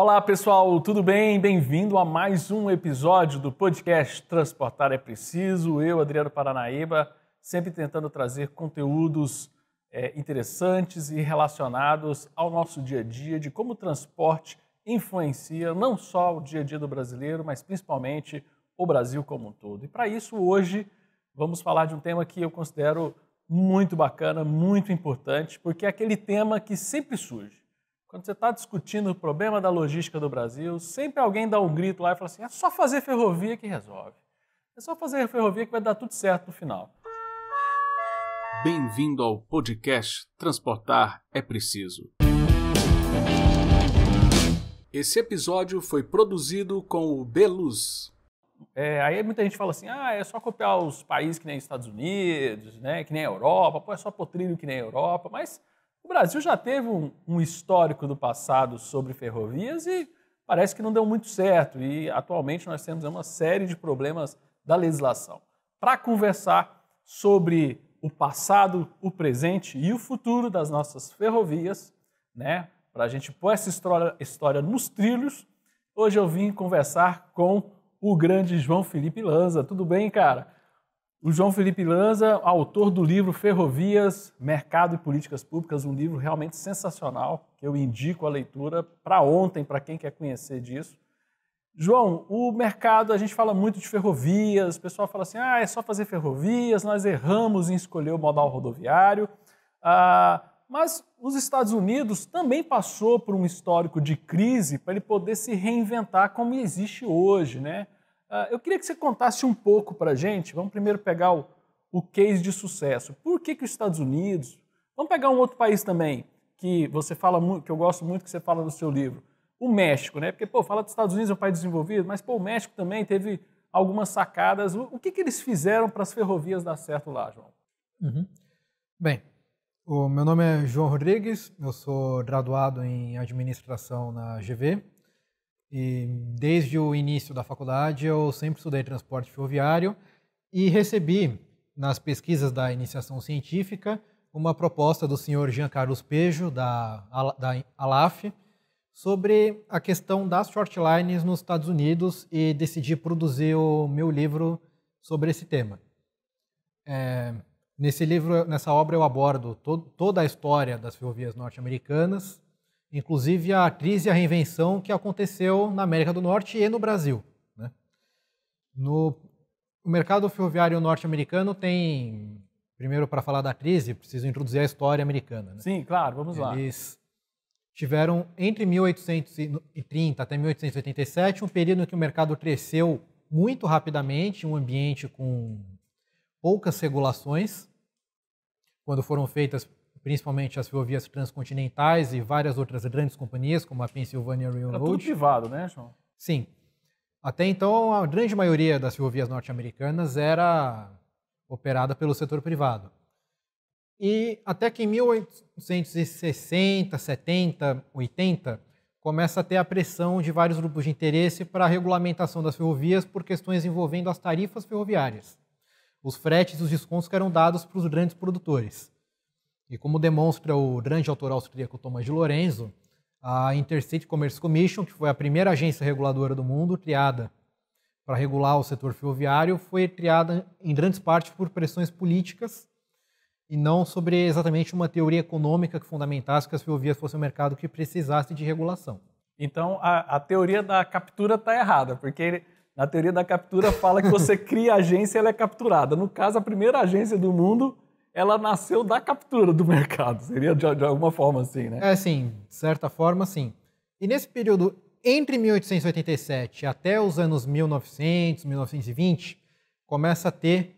Olá pessoal, tudo bem? Bem-vindo a mais um episódio do podcast Transportar é Preciso. Eu, Adriano Paranaíba, sempre tentando trazer conteúdos é, interessantes e relacionados ao nosso dia a dia, de como o transporte influencia não só o dia a dia do brasileiro, mas principalmente o Brasil como um todo. E para isso, hoje vamos falar de um tema que eu considero muito bacana, muito importante, porque é aquele tema que sempre surge quando você está discutindo o problema da logística do Brasil, sempre alguém dá um grito lá e fala assim: é só fazer ferrovia que resolve. É só fazer ferrovia que vai dar tudo certo no final. Bem-vindo ao podcast Transportar é Preciso. Esse episódio foi produzido com o Beluz. É, aí muita gente fala assim, ah, é só copiar os países que nem Estados Unidos, né, que nem a Europa, pô, é só potrilho que nem a Europa, mas o Brasil já teve um, um histórico do passado sobre ferrovias e parece que não deu muito certo. E atualmente nós temos uma série de problemas da legislação. Para conversar sobre o passado, o presente e o futuro das nossas ferrovias, né? Para a gente pôr essa história, história nos trilhos, hoje eu vim conversar com o grande João Felipe Lanza. Tudo bem, cara? O João Felipe Lanza, autor do livro Ferrovias, Mercado e Políticas Públicas, um livro realmente sensacional, que eu indico a leitura para ontem, para quem quer conhecer disso. João, o mercado, a gente fala muito de ferrovias, o pessoal fala assim, ah, é só fazer ferrovias, nós erramos em escolher o modal rodoviário. Ah, mas os Estados Unidos também passou por um histórico de crise para ele poder se reinventar como existe hoje, né? Ah, eu queria que você contasse um pouco para a gente. Vamos primeiro pegar o, o case de sucesso. Por que, que os Estados Unidos? Vamos pegar um outro país também que você fala muito, que eu gosto muito que você fala no seu livro, o México, né? Porque pô, fala dos Estados Unidos é um país desenvolvido, mas pô, o México também teve algumas sacadas. O que, que eles fizeram para as ferrovias dar certo lá, João? Uhum. Bem, o meu nome é João Rodrigues, eu sou graduado em administração na GV e desde o início da faculdade eu sempre estudei transporte ferroviário e recebi nas pesquisas da iniciação científica uma proposta do senhor Jean Carlos Pejo da, da Alaf sobre a questão das shortlines nos Estados Unidos e decidi produzir o meu livro sobre esse tema. É, nesse livro, nessa obra eu abordo to toda a história das ferrovias norte-americanas, inclusive a crise e a reinvenção que aconteceu na América do Norte e no Brasil. Né? No, o mercado ferroviário norte-americano tem, primeiro para falar da crise, preciso introduzir a história americana. Né? Sim, claro, vamos Eles lá. Eles tiveram entre 1830 até 1887 um período em que o mercado cresceu muito rapidamente, um ambiente com poucas regulações, quando foram feitas principalmente as ferrovias transcontinentais e várias outras grandes companhias, como a Pennsylvania Railroad. Era é tudo privado, né, João? Sim. Até então, a grande maioria das ferrovias norte-americanas era operada pelo setor privado. E até que em 1860, 70, 80, começa a ter a pressão de vários grupos de interesse para a regulamentação das ferrovias por questões envolvendo as tarifas ferroviárias, os fretes e os descontos que eram dados para os grandes produtores. E como demonstra o grande autor austríaco Thomas de Lorenzo, a Intercity Commerce Commission, que foi a primeira agência reguladora do mundo criada para regular o setor ferroviário, foi criada em grande parte por pressões políticas e não sobre exatamente uma teoria econômica que fundamentasse que as ferrovias fossem um mercado que precisasse de regulação. Então, a, a teoria da captura está errada, porque ele, na teoria da captura fala que você cria a agência e ela é capturada. No caso, a primeira agência do mundo ela nasceu da captura do mercado. Seria de, de alguma forma assim, né? É, sim. De certa forma, sim. E nesse período entre 1887 até os anos 1900, 1920, começa a ter,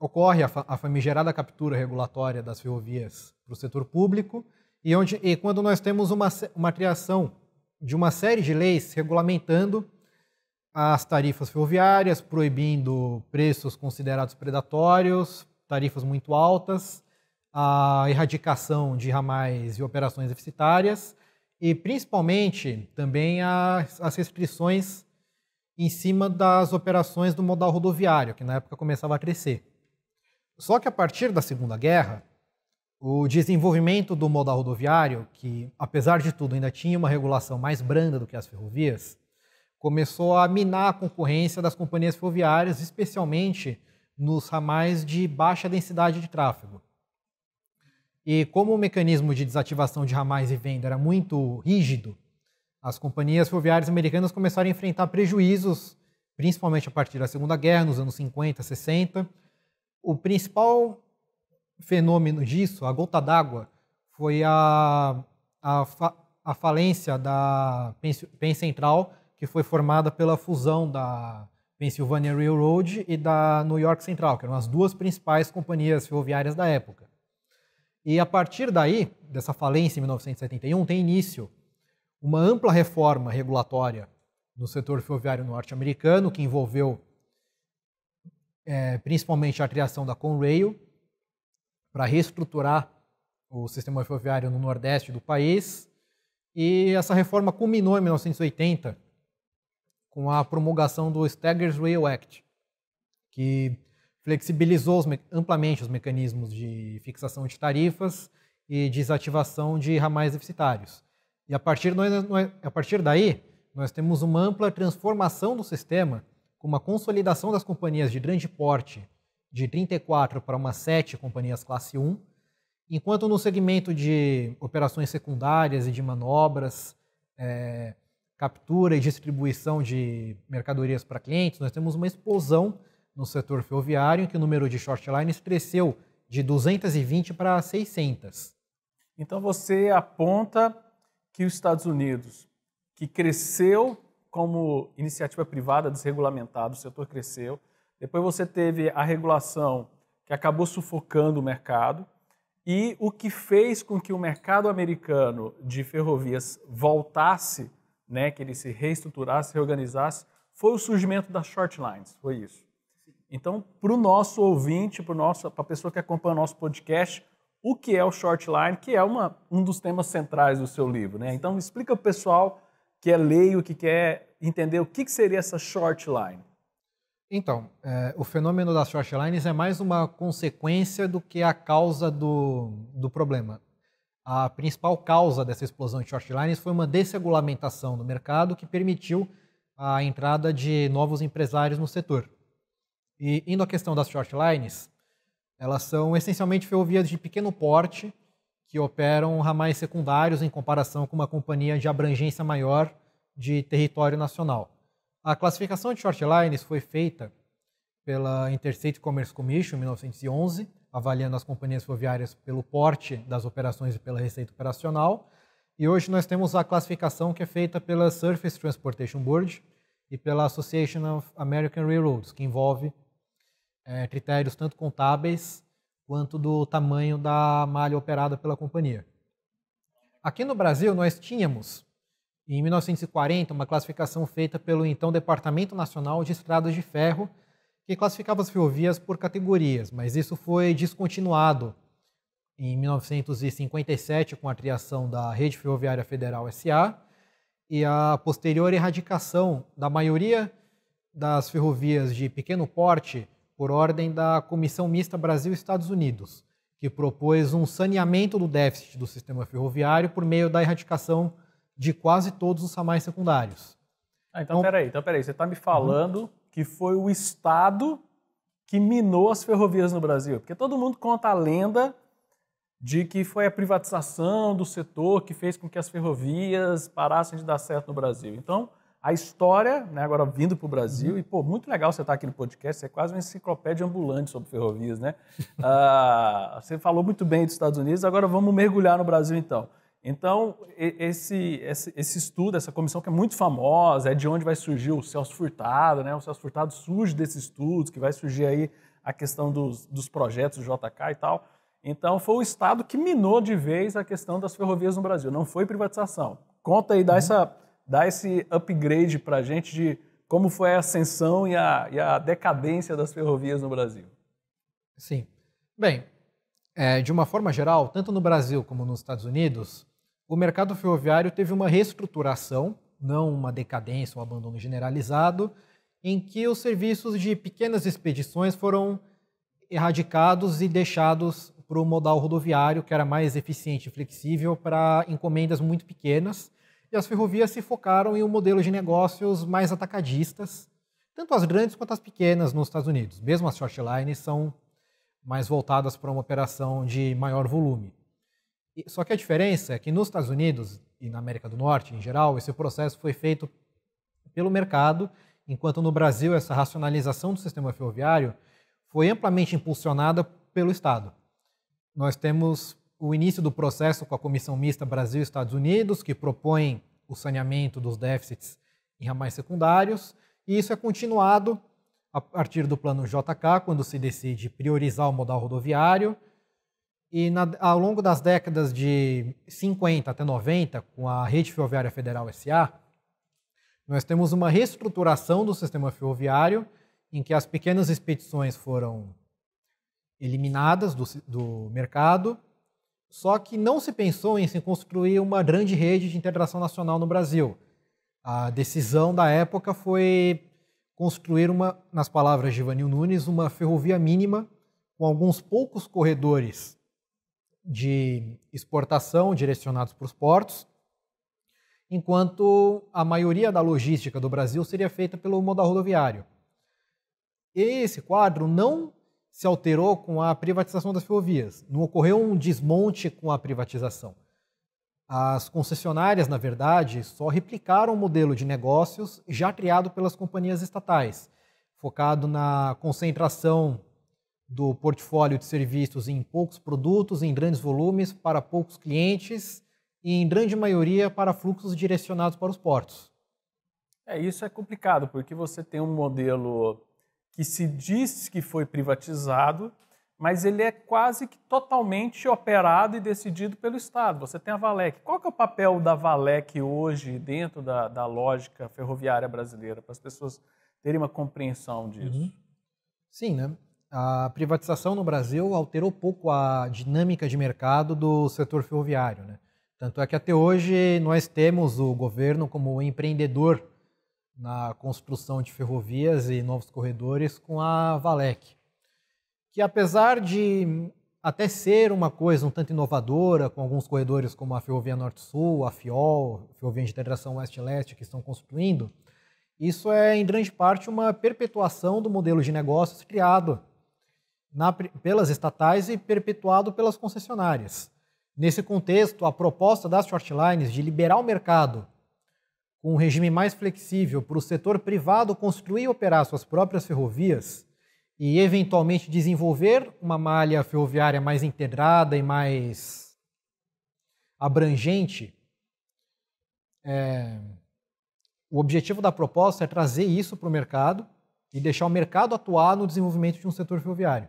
ocorre a, a famigerada captura regulatória das ferrovias para o setor público, e, onde, e quando nós temos uma, uma criação de uma série de leis regulamentando as tarifas ferroviárias, proibindo preços considerados predatórios, tarifas muito altas, a erradicação de ramais e operações deficitárias e, principalmente, também as, as restrições em cima das operações do modal rodoviário, que na época começava a crescer. Só que a partir da Segunda Guerra, o desenvolvimento do modal rodoviário, que apesar de tudo ainda tinha uma regulação mais branda do que as ferrovias, começou a minar a concorrência das companhias ferroviárias, especialmente nos ramais de baixa densidade de tráfego. E como o mecanismo de desativação de ramais e venda era muito rígido, as companhias ferroviárias americanas começaram a enfrentar prejuízos, principalmente a partir da Segunda Guerra, nos anos 50, 60. O principal fenômeno disso, a gota d'água, foi a, a, fa, a falência da Penn Central, que foi formada pela fusão da Pennsylvania Railroad e da New York Central, que eram as duas principais companhias ferroviárias da época. E a partir daí, dessa falência em 1971, tem início uma ampla reforma regulatória no setor ferroviário norte-americano, que envolveu é, principalmente a criação da Conrail para reestruturar o sistema ferroviário no nordeste do país. E essa reforma culminou em 1980 com a promulgação do Staggers Rail Act, que flexibilizou amplamente os mecanismos de fixação de tarifas e desativação de ramais deficitários. E a partir, a partir daí, nós temos uma ampla transformação do sistema, com uma consolidação das companhias de grande porte de 34 para umas 7 companhias classe 1, enquanto no segmento de operações secundárias e de manobras, é, captura e distribuição de mercadorias para clientes, nós temos uma explosão no setor ferroviário, em que o número de short lines cresceu de 220 para 600. Então você aponta que os Estados Unidos, que cresceu como iniciativa privada desregulamentada, o setor cresceu, depois você teve a regulação que acabou sufocando o mercado, e o que fez com que o mercado americano de ferrovias voltasse né, que ele se reestruturasse, reorganizasse, foi o surgimento das short lines, foi isso. Então, para o nosso ouvinte, para a pessoa que acompanha o nosso podcast, o que é o short line, que é uma, um dos temas centrais do seu livro. Né? Então, explica para o pessoal que é leio, que quer entender o que, que seria essa short line. Então, é, o fenômeno das short lines é mais uma consequência do que a causa do, do problema. A principal causa dessa explosão de short lines foi uma desregulamentação do mercado que permitiu a entrada de novos empresários no setor. E indo à questão das short lines, elas são essencialmente ferrovias de pequeno porte que operam ramais secundários em comparação com uma companhia de abrangência maior de território nacional. A classificação de short lines foi feita pela Interstate Commerce Commission, em 1911, avaliando as companhias ferroviárias pelo porte das operações e pela receita operacional. E hoje nós temos a classificação que é feita pela Surface Transportation Board e pela Association of American Railroads, que envolve é, critérios tanto contábeis quanto do tamanho da malha operada pela companhia. Aqui no Brasil, nós tínhamos, em 1940, uma classificação feita pelo então Departamento Nacional de Estradas de Ferro, que classificava as ferrovias por categorias, mas isso foi descontinuado em 1957 com a criação da Rede Ferroviária Federal SA e a posterior erradicação da maioria das ferrovias de pequeno porte por ordem da Comissão Mista Brasil-Estados Unidos, que propôs um saneamento do déficit do sistema ferroviário por meio da erradicação de quase todos os ramais secundários. Ah, então, então peraí, então peraí, você está me falando uhum que foi o Estado que minou as ferrovias no Brasil. Porque todo mundo conta a lenda de que foi a privatização do setor que fez com que as ferrovias parassem de dar certo no Brasil. Então, a história, né, agora vindo para o Brasil, uhum. e pô, muito legal você estar tá aqui no podcast, você é quase uma enciclopédia ambulante sobre ferrovias, né? Ah, você falou muito bem dos Estados Unidos, agora vamos mergulhar no Brasil então. Então, esse, esse, esse, estudo, essa comissão que é muito famosa, é de onde vai surgir o Celso Furtado, né? O Celso Furtado surge desses estudos, que vai surgir aí a questão dos, dos projetos do JK e tal. Então, foi o Estado que minou de vez a questão das ferrovias no Brasil, não foi privatização. Conta aí, dá, uhum. essa, dá esse upgrade para a gente de como foi a ascensão e a, e a decadência das ferrovias no Brasil. Sim. Bem, é, de uma forma geral, tanto no Brasil como nos Estados Unidos, o mercado ferroviário teve uma reestruturação, não uma decadência, um abandono generalizado, em que os serviços de pequenas expedições foram erradicados e deixados para o modal rodoviário, que era mais eficiente e flexível para encomendas muito pequenas. E as ferrovias se focaram em um modelo de negócios mais atacadistas, tanto as grandes quanto as pequenas nos Estados Unidos. Mesmo as short lines são mais voltadas para uma operação de maior volume. Só que a diferença é que nos Estados Unidos e na América do Norte, em geral, esse processo foi feito pelo mercado, enquanto no Brasil essa racionalização do sistema ferroviário foi amplamente impulsionada pelo Estado. Nós temos o início do processo com a Comissão Mista Brasil-Estados Unidos, que propõe o saneamento dos déficits em ramais secundários, e isso é continuado a partir do plano JK, quando se decide priorizar o modal rodoviário, e na, ao longo das décadas de 50 até 90, com a Rede Ferroviária Federal SA, nós temos uma reestruturação do sistema ferroviário, em que as pequenas expedições foram eliminadas do, do mercado, só que não se pensou em se construir uma grande rede de integração nacional no Brasil. A decisão da época foi construir uma, nas palavras de Ivanil Nunes, uma ferrovia mínima com alguns poucos corredores de exportação direcionados para os portos, enquanto a maioria da logística do Brasil seria feita pelo modal rodoviário. Esse quadro não se alterou com a privatização das ferrovias, não ocorreu um desmonte com a privatização. As concessionárias, na verdade, só replicaram o modelo de negócios já criado pelas companhias estatais, focado na concentração do portfólio de serviços em poucos produtos, em grandes volumes, para poucos clientes e, em grande maioria, para fluxos direcionados para os portos. É, isso é complicado, porque você tem um modelo que se diz que foi privatizado, mas ele é quase que totalmente operado e decidido pelo Estado. Você tem a Valec. Qual que é o papel da Valec hoje dentro da, da lógica ferroviária brasileira, para as pessoas terem uma compreensão disso? Uhum. Sim, né? a privatização no Brasil alterou pouco a dinâmica de mercado do setor ferroviário. Né? Tanto é que até hoje nós temos o governo como empreendedor na construção de ferrovias e novos corredores com a Valec, que apesar de até ser uma coisa um tanto inovadora, com alguns corredores como a Ferrovia Norte-Sul, a FIOL, a Ferrovia de Integração Oeste-Leste que estão construindo, isso é em grande parte uma perpetuação do modelo de negócios criado na, pelas estatais e perpetuado pelas concessionárias. Nesse contexto, a proposta das shortlines de liberar o mercado com um regime mais flexível para o setor privado construir e operar suas próprias ferrovias e, eventualmente, desenvolver uma malha ferroviária mais integrada e mais abrangente. É... O objetivo da proposta é trazer isso para o mercado e deixar o mercado atuar no desenvolvimento de um setor ferroviário.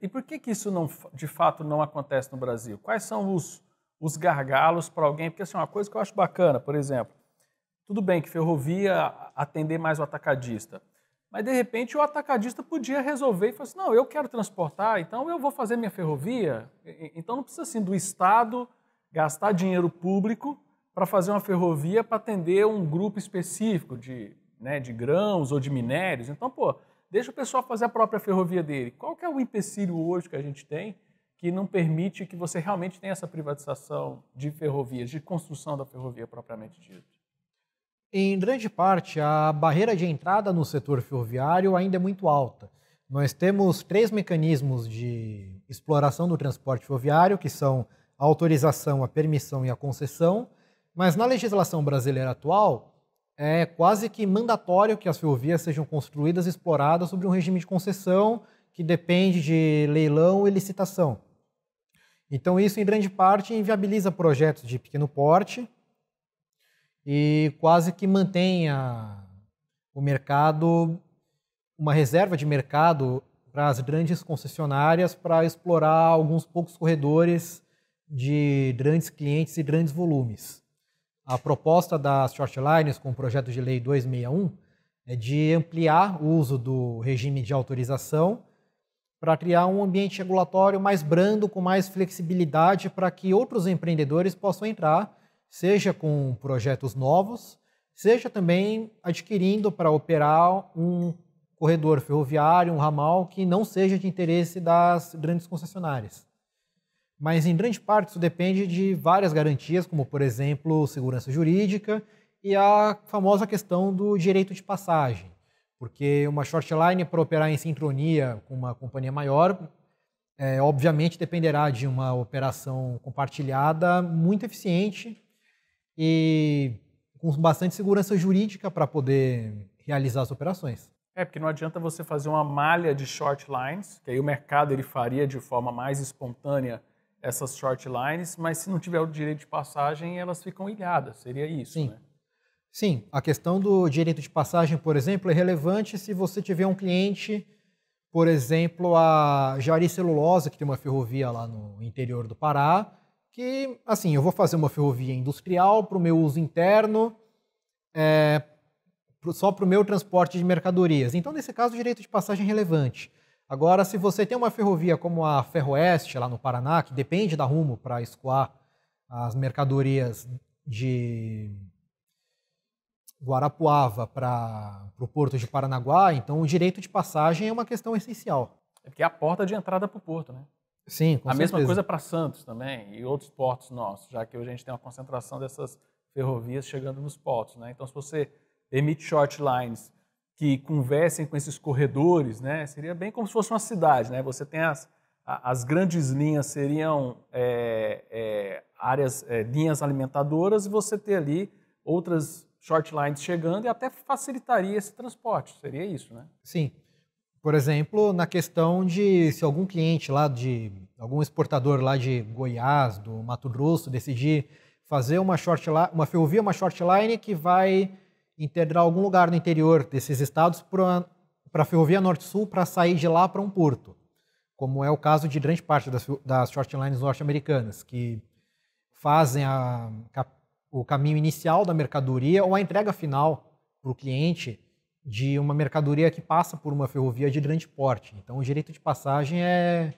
E por que, que isso não, de fato não acontece no Brasil? Quais são os, os gargalos para alguém? Porque assim, uma coisa que eu acho bacana, por exemplo, tudo bem que ferrovia atender mais o atacadista, mas de repente o atacadista podia resolver e falar assim, não, eu quero transportar, então eu vou fazer minha ferrovia. Então não precisa assim do Estado gastar dinheiro público para fazer uma ferrovia para atender um grupo específico de, né, de grãos ou de minérios. Então, pô, Deixa o pessoal fazer a própria ferrovia dele. Qual que é o empecilho hoje que a gente tem que não permite que você realmente tenha essa privatização de ferrovias, de construção da ferrovia propriamente dita? Em grande parte, a barreira de entrada no setor ferroviário ainda é muito alta. Nós temos três mecanismos de exploração do transporte ferroviário, que são a autorização, a permissão e a concessão, mas na legislação brasileira atual, é quase que mandatório que as ferrovias sejam construídas e exploradas sobre um regime de concessão que depende de leilão e licitação. Então, isso, em grande parte, inviabiliza projetos de pequeno porte e quase que mantém a, o mercado, uma reserva de mercado para as grandes concessionárias para explorar alguns poucos corredores de grandes clientes e grandes volumes a proposta das short lines com o projeto de lei 261 é de ampliar o uso do regime de autorização para criar um ambiente regulatório mais brando, com mais flexibilidade para que outros empreendedores possam entrar, seja com projetos novos, seja também adquirindo para operar um corredor ferroviário, um ramal que não seja de interesse das grandes concessionárias mas em grande parte isso depende de várias garantias, como, por exemplo, segurança jurídica e a famosa questão do direito de passagem. Porque uma short line para operar em sincronia com uma companhia maior, é, obviamente dependerá de uma operação compartilhada muito eficiente e com bastante segurança jurídica para poder realizar as operações. É, porque não adianta você fazer uma malha de short lines, que aí o mercado ele faria de forma mais espontânea essas short lines, mas se não tiver o direito de passagem, elas ficam ilhadas, seria isso, Sim. Né? Sim, a questão do direito de passagem, por exemplo, é relevante se você tiver um cliente, por exemplo, a Jari Celulosa que tem uma ferrovia lá no interior do Pará, que, assim, eu vou fazer uma ferrovia industrial para o meu uso interno, é, só para o meu transporte de mercadorias. Então, nesse caso, o direito de passagem é relevante. Agora, se você tem uma ferrovia como a Ferroeste, lá no Paraná, que depende da Rumo para escoar as mercadorias de Guarapuava para o porto de Paranaguá, então o direito de passagem é uma questão essencial. É porque é a porta de entrada para o porto, né? Sim, com A certeza. mesma coisa para Santos também e outros portos nossos, já que hoje a gente tem uma concentração dessas ferrovias chegando nos portos, né? Então, se você emite short lines que conversem com esses corredores, né? Seria bem como se fosse uma cidade, né? Você tem as, as grandes linhas seriam é, é, áreas, é, linhas alimentadoras e você ter ali outras short lines chegando e até facilitaria esse transporte. Seria isso, né? Sim. Por exemplo, na questão de se algum cliente lá de algum exportador lá de Goiás, do Mato Grosso, decidir fazer uma short uma ferrovia, uma short line que vai integrar algum lugar no interior desses estados para a ferrovia norte-sul para sair de lá para um porto, como é o caso de grande parte das, das shortlines norte-americanas, que fazem a, o caminho inicial da mercadoria ou a entrega final para o cliente de uma mercadoria que passa por uma ferrovia de grande porte. Então, o direito de passagem é,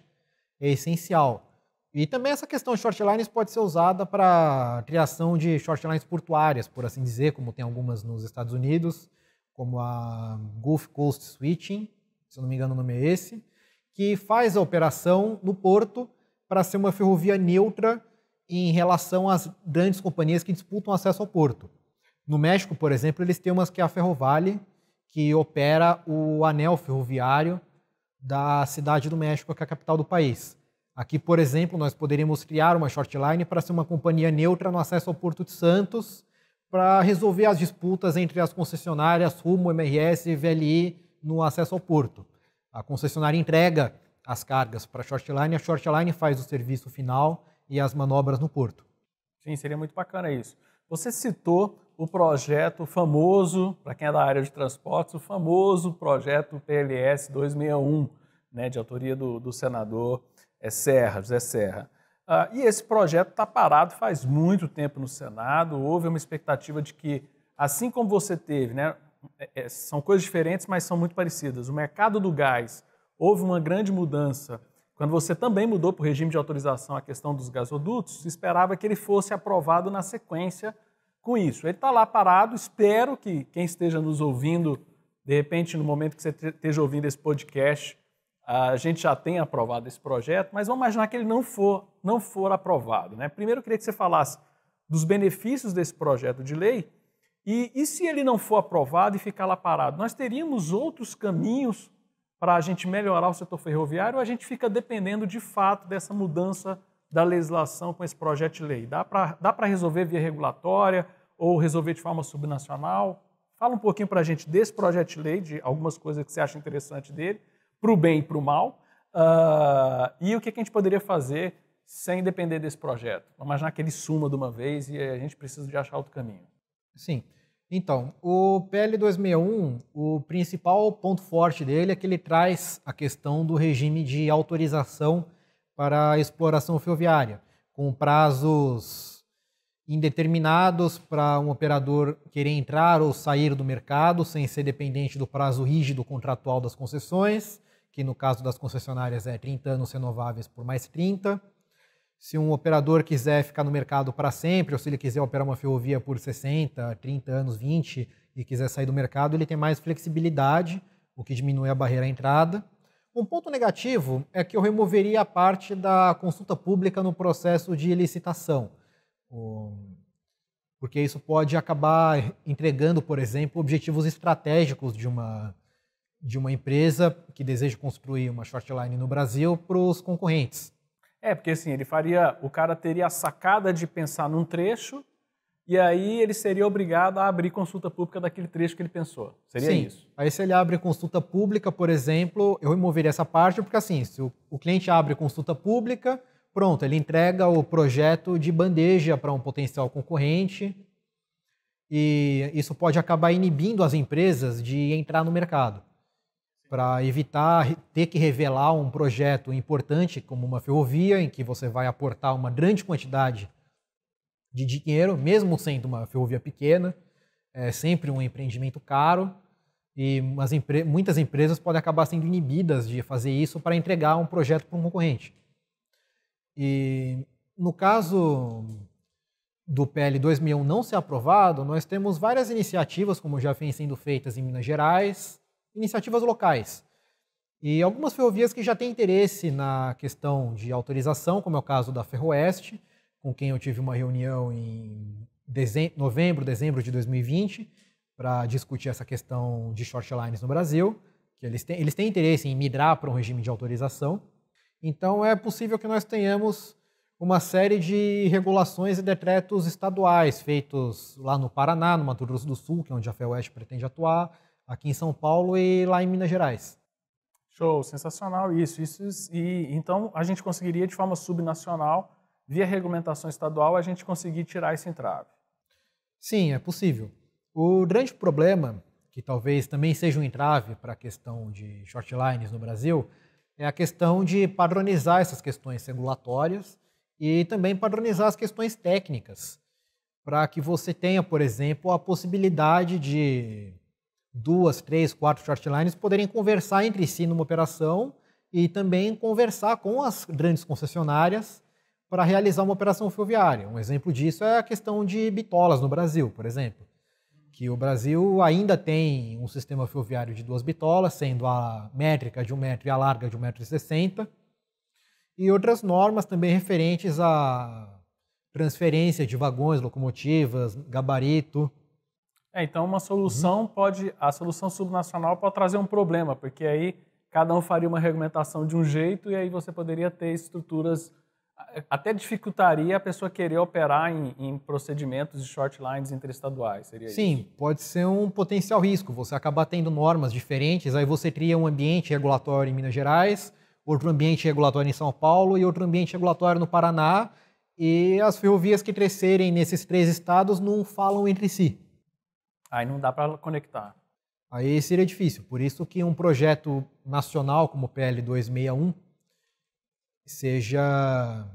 é essencial. E também essa questão de short lines pode ser usada para criação de short lines portuárias, por assim dizer, como tem algumas nos Estados Unidos, como a Gulf Coast Switching, se não me engano o nome é esse, que faz a operação no porto para ser uma ferrovia neutra em relação às grandes companhias que disputam acesso ao porto. No México, por exemplo, eles têm umas que é a Ferrovale, que opera o anel ferroviário da cidade do México, que é a capital do país. Aqui, por exemplo, nós poderíamos criar uma shortline para ser uma companhia neutra no acesso ao Porto de Santos, para resolver as disputas entre as concessionárias Rumo, MRS e VLI no acesso ao porto. A concessionária entrega as cargas para a shortline, a shortline faz o serviço final e as manobras no porto. Sim, seria muito bacana isso. Você citou o projeto famoso, para quem é da área de transportes, o famoso projeto PLS 261, né, de autoria do, do senador é Serra, José Serra. Ah, e esse projeto está parado faz muito tempo no Senado. Houve uma expectativa de que, assim como você teve, né, é, é, são coisas diferentes, mas são muito parecidas. O mercado do gás houve uma grande mudança. Quando você também mudou para o regime de autorização a questão dos gasodutos, esperava que ele fosse aprovado na sequência com isso. Ele está lá parado. Espero que quem esteja nos ouvindo, de repente, no momento que você esteja ouvindo esse podcast, a gente já tem aprovado esse projeto, mas vamos imaginar que ele não for, não for aprovado. Né? Primeiro, eu queria que você falasse dos benefícios desse projeto de lei e, e se ele não for aprovado e ficar lá parado, nós teríamos outros caminhos para a gente melhorar o setor ferroviário ou a gente fica dependendo de fato dessa mudança da legislação com esse projeto de lei? Dá para dá resolver via regulatória ou resolver de forma subnacional? Fala um pouquinho para a gente desse projeto de lei, de algumas coisas que você acha interessante dele para o bem e para o mal. Uh, e o que, que, a gente poderia fazer sem depender desse projeto? Vamos imaginar que ele suma de uma vez e a gente precisa de achar outro caminho. Sim. Então, o PL 261, o principal ponto forte dele é que ele traz a questão do regime de autorização para a exploração ferroviária, com prazos indeterminados para um operador querer entrar ou sair do mercado sem ser dependente do prazo rígido contratual das concessões que no caso das concessionárias é 30 anos renováveis por mais 30. Se um operador quiser ficar no mercado para sempre, ou se ele quiser operar uma ferrovia por 60, 30 anos, 20 e quiser sair do mercado, ele tem mais flexibilidade, o que diminui a barreira à entrada. Um ponto negativo é que eu removeria a parte da consulta pública no processo de licitação, porque isso pode acabar entregando, por exemplo, objetivos estratégicos de uma, de uma empresa que deseja construir uma shortline no Brasil para os concorrentes. É, porque assim, ele faria, o cara teria a sacada de pensar num trecho e aí ele seria obrigado a abrir consulta pública daquele trecho que ele pensou. Seria Sim. isso. Aí se ele abre consulta pública, por exemplo, eu removeria essa parte, porque assim, se o, o cliente abre consulta pública, pronto, ele entrega o projeto de bandeja para um potencial concorrente e isso pode acabar inibindo as empresas de entrar no mercado para evitar ter que revelar um projeto importante como uma ferrovia, em que você vai aportar uma grande quantidade de dinheiro, mesmo sendo uma ferrovia pequena, é sempre um empreendimento caro e empre muitas empresas podem acabar sendo inibidas de fazer isso para entregar um projeto para um concorrente. E no caso do PL 2001 não ser aprovado, nós temos várias iniciativas, como já vêm sendo feitas em Minas Gerais, iniciativas locais. E algumas ferrovias que já têm interesse na questão de autorização, como é o caso da Ferroeste, com quem eu tive uma reunião em dezembro, novembro, dezembro de 2020, para discutir essa questão de short lines no Brasil, que eles têm, eles têm interesse em migrar para um regime de autorização. Então é possível que nós tenhamos uma série de regulações e decretos estaduais feitos lá no Paraná, no Mato Grosso do Sul, que é onde a FEOeste pretende atuar, aqui em São Paulo e lá em Minas Gerais. Show, sensacional isso. isso, e então a gente conseguiria de forma subnacional, via regulamentação estadual, a gente conseguir tirar esse entrave. Sim, é possível. O grande problema, que talvez também seja um entrave para a questão de shortlines no Brasil, é a questão de padronizar essas questões regulatórias e também padronizar as questões técnicas, para que você tenha, por exemplo, a possibilidade de duas, três, quatro shortlines poderem conversar entre si numa operação e também conversar com as grandes concessionárias para realizar uma operação ferroviária. Um exemplo disso é a questão de bitolas no Brasil, por exemplo, que o Brasil ainda tem um sistema ferroviário de duas bitolas, sendo a métrica de um metro e a larga de um metro e sessenta, e outras normas também referentes à transferência de vagões, locomotivas, gabarito, é, então uma solução uhum. pode, a solução subnacional pode trazer um problema, porque aí cada um faria uma regulamentação de um jeito e aí você poderia ter estruturas até dificultaria a pessoa querer operar em, em procedimentos de short lines interestaduais, seria Sim, isso? pode ser um potencial risco, você acabar tendo normas diferentes, aí você cria um ambiente regulatório em Minas Gerais, outro ambiente regulatório em São Paulo e outro ambiente regulatório no Paraná, e as ferrovias que crescerem nesses três estados não falam entre si. Aí não dá para conectar. Aí seria difícil. Por isso que um projeto nacional como o PL 261 seja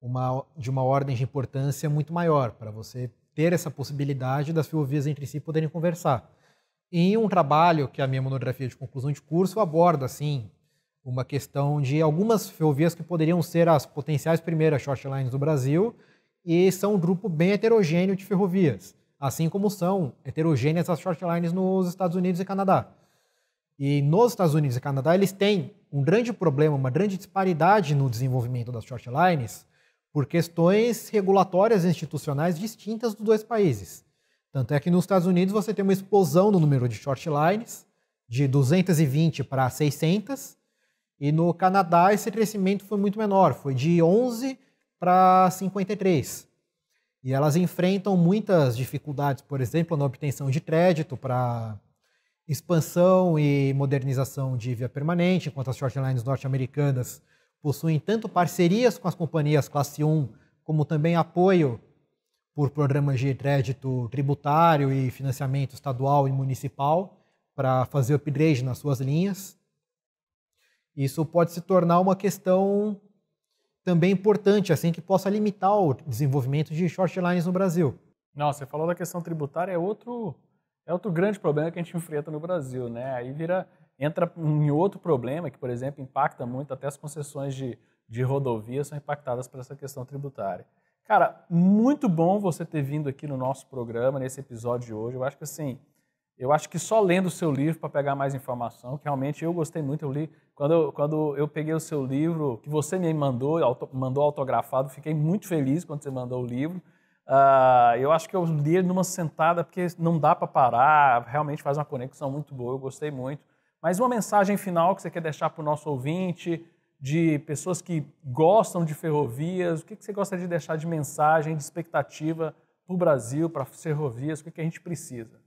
uma, de uma ordem de importância muito maior, para você ter essa possibilidade das ferrovias entre si poderem conversar. Em um trabalho que a minha monografia de conclusão de curso aborda, assim, uma questão de algumas ferrovias que poderiam ser as potenciais primeiras short lines do Brasil e são um grupo bem heterogêneo de ferrovias assim como são heterogêneas as shortlines nos Estados Unidos e Canadá. E nos Estados Unidos e Canadá eles têm um grande problema, uma grande disparidade no desenvolvimento das shortlines por questões regulatórias e institucionais distintas dos dois países. Tanto é que nos Estados Unidos você tem uma explosão no número de shortlines, de 220 para 600, e no Canadá esse crescimento foi muito menor, foi de 11 para 53. E elas enfrentam muitas dificuldades, por exemplo, na obtenção de crédito para expansão e modernização de via permanente, enquanto as shortlines norte-americanas possuem tanto parcerias com as companhias classe 1, como também apoio por programas de crédito tributário e financiamento estadual e municipal para fazer upgrade nas suas linhas. Isso pode se tornar uma questão também importante, assim que possa limitar o desenvolvimento de short lines no Brasil. Não, você falou da questão tributária, é outro, é outro grande problema que a gente enfrenta no Brasil, né? Aí vira, entra em outro problema que, por exemplo, impacta muito, até as concessões de, de rodovias são impactadas por essa questão tributária. Cara, muito bom você ter vindo aqui no nosso programa, nesse episódio de hoje. Eu acho que assim, eu acho que só lendo o seu livro para pegar mais informação, que realmente eu gostei muito, eu li quando, quando eu peguei o seu livro, que você me mandou, auto, mandou autografado, fiquei muito feliz quando você mandou o livro. Uh, eu acho que eu li ele numa sentada, porque não dá para parar, realmente faz uma conexão muito boa, eu gostei muito. Mas uma mensagem final que você quer deixar para o nosso ouvinte, de pessoas que gostam de ferrovias, o que, que você gosta de deixar de mensagem, de expectativa para o Brasil, para as ferrovias, o que, que a gente precisa?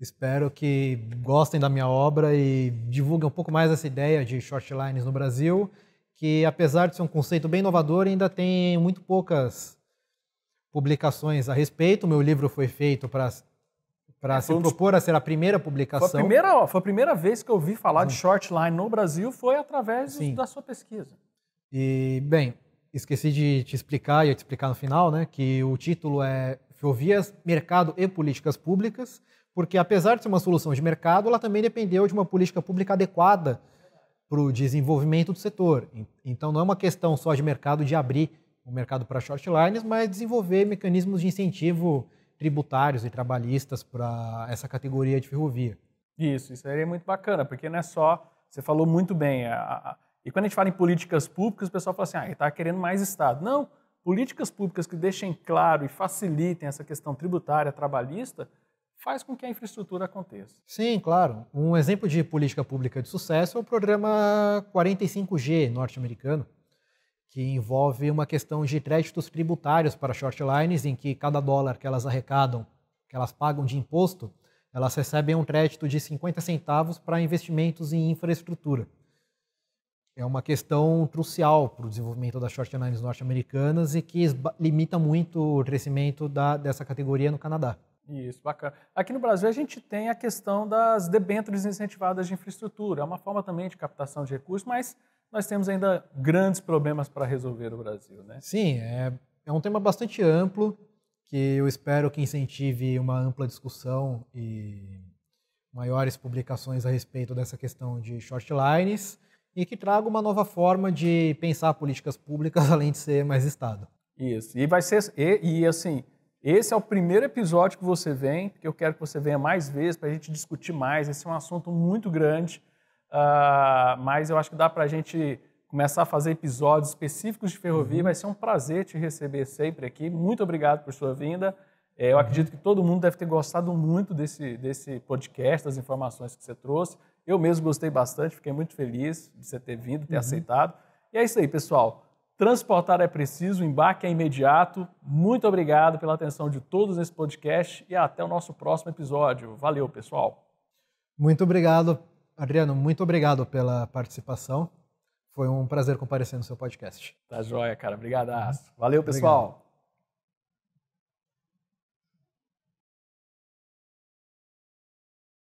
Espero que gostem da minha obra e divulguem um pouco mais essa ideia de short lines no Brasil, que apesar de ser um conceito bem inovador, ainda tem muito poucas publicações a respeito. O meu livro foi feito para é, se propor a ser a primeira publicação. Foi a primeira, foi a primeira vez que eu ouvi falar Sim. de short line no Brasil foi através Sim. da sua pesquisa. E, bem, esqueci de te explicar, e te explicar no final, né, que o título é Ferrovias, Mercado e Políticas Públicas porque apesar de ser uma solução de mercado, ela também dependeu de uma política pública adequada para o desenvolvimento do setor. Então não é uma questão só de mercado de abrir o mercado para shortlines, mas desenvolver mecanismos de incentivo tributários e trabalhistas para essa categoria de ferrovia. Isso, isso aí é muito bacana, porque não é só, você falou muito bem, a, a, e quando a gente fala em políticas públicas, o pessoal fala assim, ah, ele está querendo mais Estado. Não, políticas públicas que deixem claro e facilitem essa questão tributária, trabalhista, faz com que a infraestrutura aconteça. Sim, claro. Um exemplo de política pública de sucesso é o programa 45G norte-americano, que envolve uma questão de créditos tributários para shortlines, em que cada dólar que elas arrecadam, que elas pagam de imposto, elas recebem um crédito de 50 centavos para investimentos em infraestrutura. É uma questão crucial para o desenvolvimento das shortlines norte-americanas e que limita muito o crescimento da, dessa categoria no Canadá. Isso, bacana. Aqui no Brasil a gente tem a questão das debêntures incentivadas de infraestrutura, é uma forma também de captação de recursos, mas nós temos ainda grandes problemas para resolver no Brasil, né? Sim, é, é um tema bastante amplo que eu espero que incentive uma ampla discussão e maiores publicações a respeito dessa questão de shortlines e que traga uma nova forma de pensar políticas públicas além de ser mais Estado. Isso, e vai ser, e, e assim, esse é o primeiro episódio que você vem, porque eu quero que você venha mais vezes para a gente discutir mais. Esse é um assunto muito grande, uh, mas eu acho que dá para a gente começar a fazer episódios específicos de ferrovia. Uhum. Vai ser um prazer te receber sempre aqui. Muito obrigado por sua vinda. É, eu uhum. acredito que todo mundo deve ter gostado muito desse, desse podcast, das informações que você trouxe. Eu mesmo gostei bastante, fiquei muito feliz de você ter vindo, ter uhum. aceitado. E é isso aí, pessoal. Transportar é preciso, o embarque é imediato. Muito obrigado pela atenção de todos nesse podcast e até o nosso próximo episódio. Valeu, pessoal. Muito obrigado, Adriano. Muito obrigado pela participação. Foi um prazer comparecer no seu podcast. Tá joia, cara. Obrigadaço. Uhum. Valeu, pessoal. Obrigado.